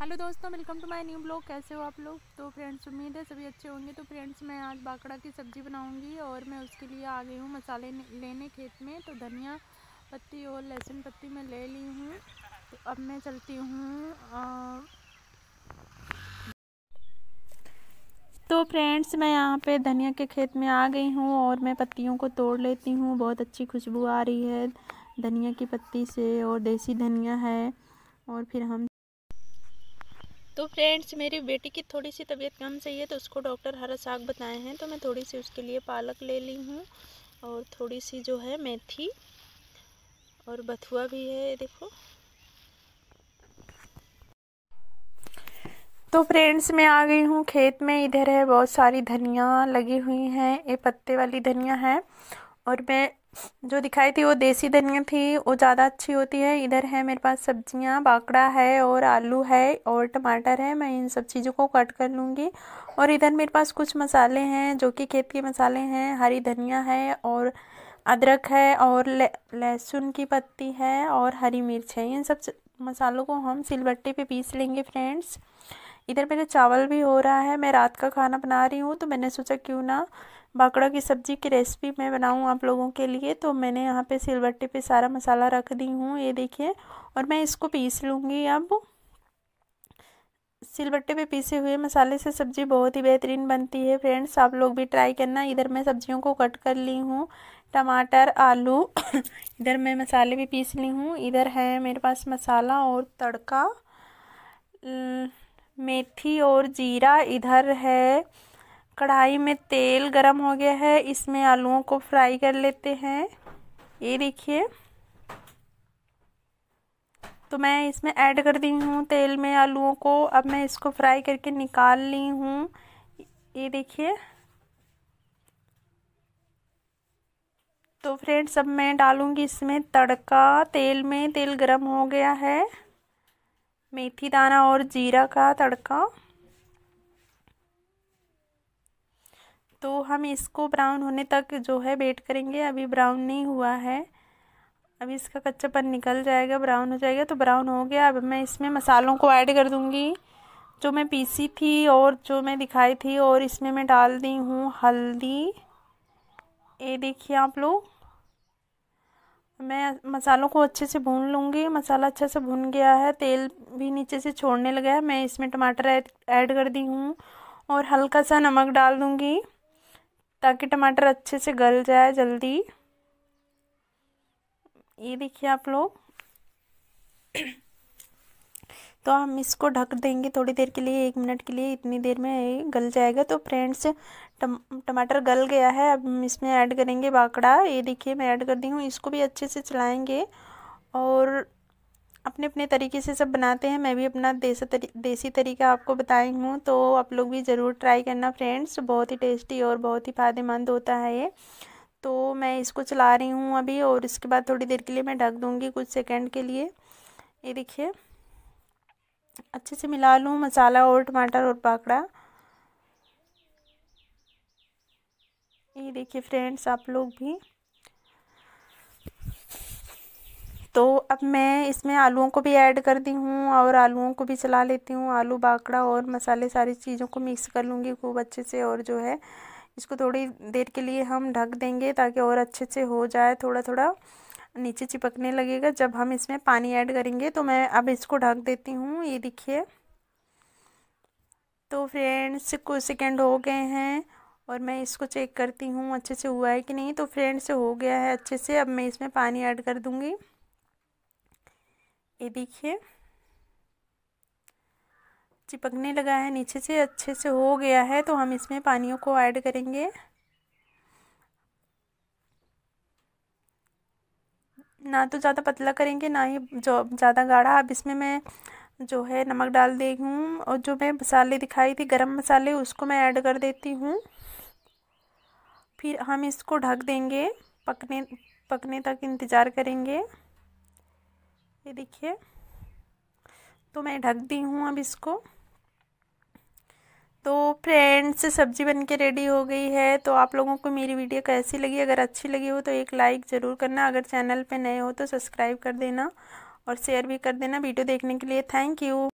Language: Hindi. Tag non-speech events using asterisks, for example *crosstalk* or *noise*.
हेलो दोस्तों welcome to my new blog कैसे हो आप लोग तो फ्रेंड्स उम्मीद है सभी अच्छे होंगे तो फ्रेंड्स मैं आज बाकड़ा की सब्ज़ी बनाऊंगी और मैं उसके लिए आ गई हूँ मसाले लेने खेत में तो धनिया पत्ती और लहसुन पत्ती मैं ले ली हूँ तो अब मैं चलती हूँ तो फ्रेंड्स मैं यहाँ पे धनिया के खेत में आ गई हूँ और मैं पत्तियों को तोड़ लेती हूँ बहुत अच्छी खुशबू आ रही है धनिया की पत्ती से और देसी धनिया है और फिर हम तो फ्रेंड्स मेरी बेटी की थोड़ी सी तबीयत कम सही है तो उसको डॉक्टर हरा साग बताए हैं तो मैं थोड़ी सी उसके लिए पालक ले ली हूँ और थोड़ी सी जो है मेथी और बथुआ भी है देखो तो फ्रेंड्स मैं आ गई हूँ खेत में इधर है बहुत सारी धनिया लगी हुई हैं ये पत्ते वाली धनिया है और मैं जो दिखाई थी वो देसी धनिया थी वो ज़्यादा अच्छी होती है इधर है मेरे पास सब्जियाँ बाकड़ा है और आलू है और टमाटर है मैं इन सब चीज़ों को कट कर लूँगी और इधर मेरे पास कुछ मसाले हैं जो कि खेत के मसाले हैं हरी धनिया है और अदरक है और लहसुन की पत्ती है और हरी मिर्च है इन सब मसालों को हम सिलबट्टे पे पीस लेंगे फ्रेंड्स इधर मेरे चावल भी हो रहा है मैं रात का खाना बना रही हूँ तो मैंने सोचा क्यों ना बाकड़ा की सब्ज़ी की रेसिपी मैं बनाऊँ आप लोगों के लिए तो मैंने यहाँ पे सिलबट्टे पे सारा मसाला रख दी हूँ ये देखिए और मैं इसको पीस लूँगी अब सिलबट्टे पे पीसे हुए मसाले से सब्ज़ी बहुत ही बेहतरीन बनती है फ्रेंड्स आप लोग भी ट्राई करना इधर मैं सब्जियों को कट कर ली हूँ टमाटर आलू *coughs* इधर मैं मसाले भी पीस ली हूँ इधर है मेरे पास मसाला और तड़का मेथी और जीरा इधर है कढ़ाई में तेल गरम हो गया है इसमें आलूओं को फ्राई कर लेते हैं ये देखिए तो मैं इसमें ऐड कर दी हूँ तेल में आलूओं को अब मैं इसको फ्राई करके निकाल ली हूँ ये देखिए तो फ्रेंड्स अब मैं डालूँगी इसमें तड़का तेल में तेल गरम हो गया है मेथी दाना और जीरा का तड़का तो हम इसको ब्राउन होने तक जो है वेट करेंगे अभी ब्राउन नहीं हुआ है अभी इसका कच्चापन निकल जाएगा ब्राउन हो जाएगा तो ब्राउन हो गया अब मैं इसमें मसालों को ऐड कर दूँगी जो मैं पीसी थी और जो मैं दिखाई थी और इसमें मैं डाल दी हूँ हल्दी ये देखिए आप लोग मैं मसालों को अच्छे से भून लूँगी मसाला अच्छे से भून गया है तेल भी नीचे से छोड़ने लगा है मैं इसमें टमाटर ऐड कर दी हूँ और हल्का सा नमक डाल दूँगी ताकि टमाटर अच्छे से गल जाए जल्दी ये देखिए आप लोग तो हम इसको ढक देंगे थोड़ी देर के लिए एक मिनट के लिए इतनी देर में गल जाएगा तो फ्रेंड्स टम टमाटर गल गया है अब हम इसमें ऐड करेंगे बाकड़ा ये देखिए मैं ऐड कर दी हूँ इसको भी अच्छे से चलाएंगे और अपने अपने तरीके से सब बनाते हैं मैं भी अपना देसी तरी, देसी तरीका आपको बताई हूँ तो आप लोग भी ज़रूर ट्राई करना फ्रेंड्स बहुत ही टेस्टी और बहुत ही फ़ायदेमंद होता है ये तो मैं इसको चला रही हूँ अभी और इसके बाद थोड़ी देर के लिए मैं ढक दूँगी कुछ सेकेंड के लिए ये देखिए अच्छे से मिला लूँ मसाला और टमाटर और पाकड़ा ये देखिए फ्रेंड्स आप लोग भी तो अब मैं इसमें आलूओं को भी ऐड कर दी हूँ और आलूओं को भी चला लेती हूँ आलू बाकड़ा और मसाले सारी चीज़ों को मिक्स कर लूँगी खूब अच्छे से और जो है इसको थोड़ी देर के लिए हम ढक देंगे ताकि और अच्छे से हो जाए थोड़ा थोड़ा नीचे चिपकने लगेगा जब हम इसमें पानी ऐड करेंगे तो मैं अब इसको ढक देती हूँ ये देखिए तो फ्रेंड्स कुछ सेकेंड हो गए हैं और मैं इसको चेक करती हूँ अच्छे से हुआ है कि नहीं तो फ्रेंड्स हो गया है अच्छे से अब मैं इसमें पानी ऐड कर दूँगी ये देखिए चिपकने लगा है नीचे से अच्छे से हो गया है तो हम इसमें पानियों को ऐड करेंगे ना तो ज़्यादा पतला करेंगे ना ही जो ज़्यादा गाढ़ा अब इसमें मैं जो है नमक डाल दी हूँ और जो मैं मसाले दिखाई थी गरम मसाले उसको मैं ऐड कर देती हूँ फिर हम इसको ढक देंगे पकने पकने तक इंतज़ार करेंगे ये देखिए तो मैं ढक दी हूँ अब इसको तो फ्रेंड्स सब्जी बन के रेडी हो गई है तो आप लोगों को मेरी वीडियो कैसी लगी अगर अच्छी लगी हो तो एक लाइक ज़रूर करना अगर चैनल पे नए हो तो सब्सक्राइब कर देना और शेयर भी कर देना वीडियो देखने के लिए थैंक यू